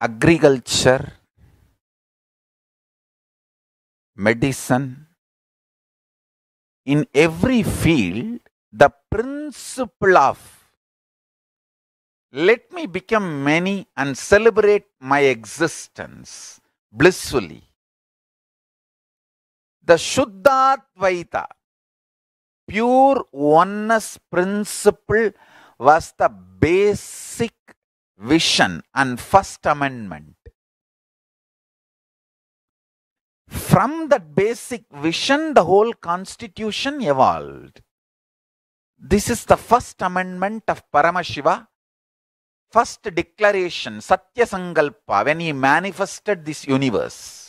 agriculture, medicine, in every field, the principle of let me become many and celebrate my existence blissfully. The Shuddhadvaita, pure oneness principle, was the basic vision and First Amendment. From that basic vision, the whole constitution evolved. This is the First Amendment of Paramashiva. First declaration, Satya Sankalpa, when he manifested this universe.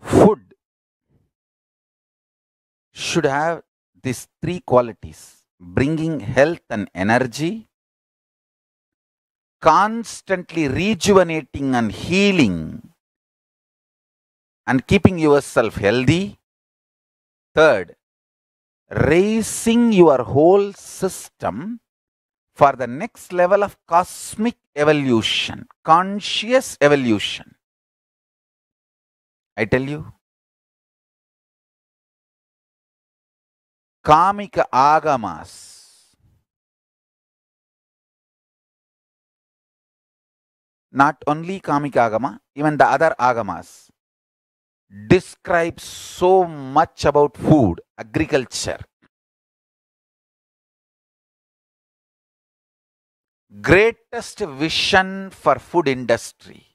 Food should have these three qualities bringing health and energy, constantly rejuvenating and healing, and keeping yourself healthy. Third, raising your whole system for the next level of cosmic evolution, conscious evolution. I tell you, காமிக்க agamas. not only Kamika Agama, even the other Agamas describes so much about food, agriculture. Greatest vision for food industry.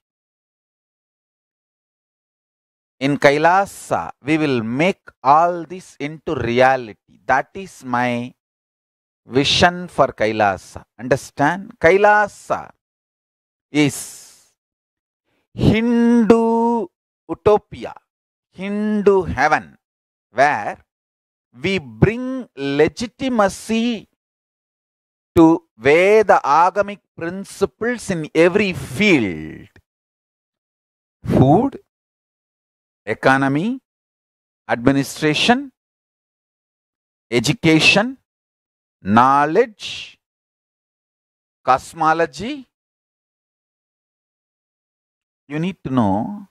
In Kailasa, we will make all this into reality. That is my vision for Kailasa. Understand? Kailasa is Hindu utopia, Hindu heaven, where we bring legitimacy to Veda agamic principles in every field. Food, economy, administration, education, knowledge, cosmology. You need to know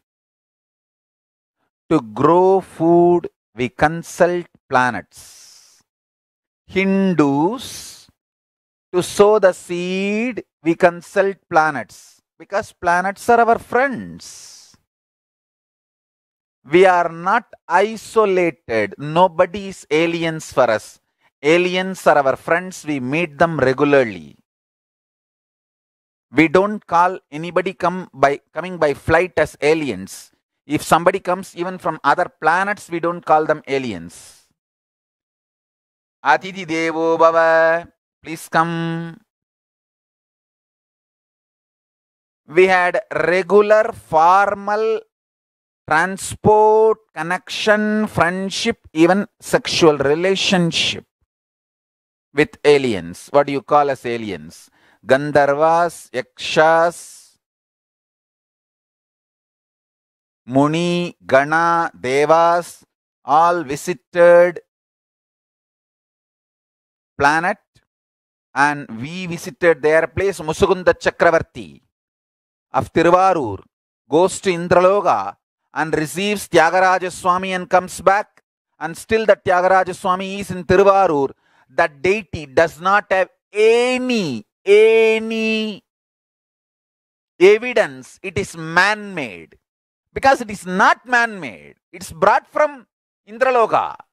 to grow food, we consult planets. Hindus, to sow the seed, we consult planets because planets are our friends. We are not isolated. Nobody is aliens for us. Aliens are our friends. We meet them regularly. We don't call anybody come by coming by flight as aliens. If somebody comes even from other planets, we don't call them aliens. Atiti Devo Bhava, please come. We had regular formal transport, connection, friendship, even sexual relationship with aliens. What do you call as aliens? Gandharvas, Yakshas, Muni, Gana, Devas, all visited planet and we visited their place Musugunda Chakravarti of Tiruvarur goes to Indraloga and receives Tyagaraja Swami and comes back, and still the Tyagaraja Swami is in Tiruvarur, that deity does not have any, any evidence it is man made. Because it is not man made, it's brought from Indraloka.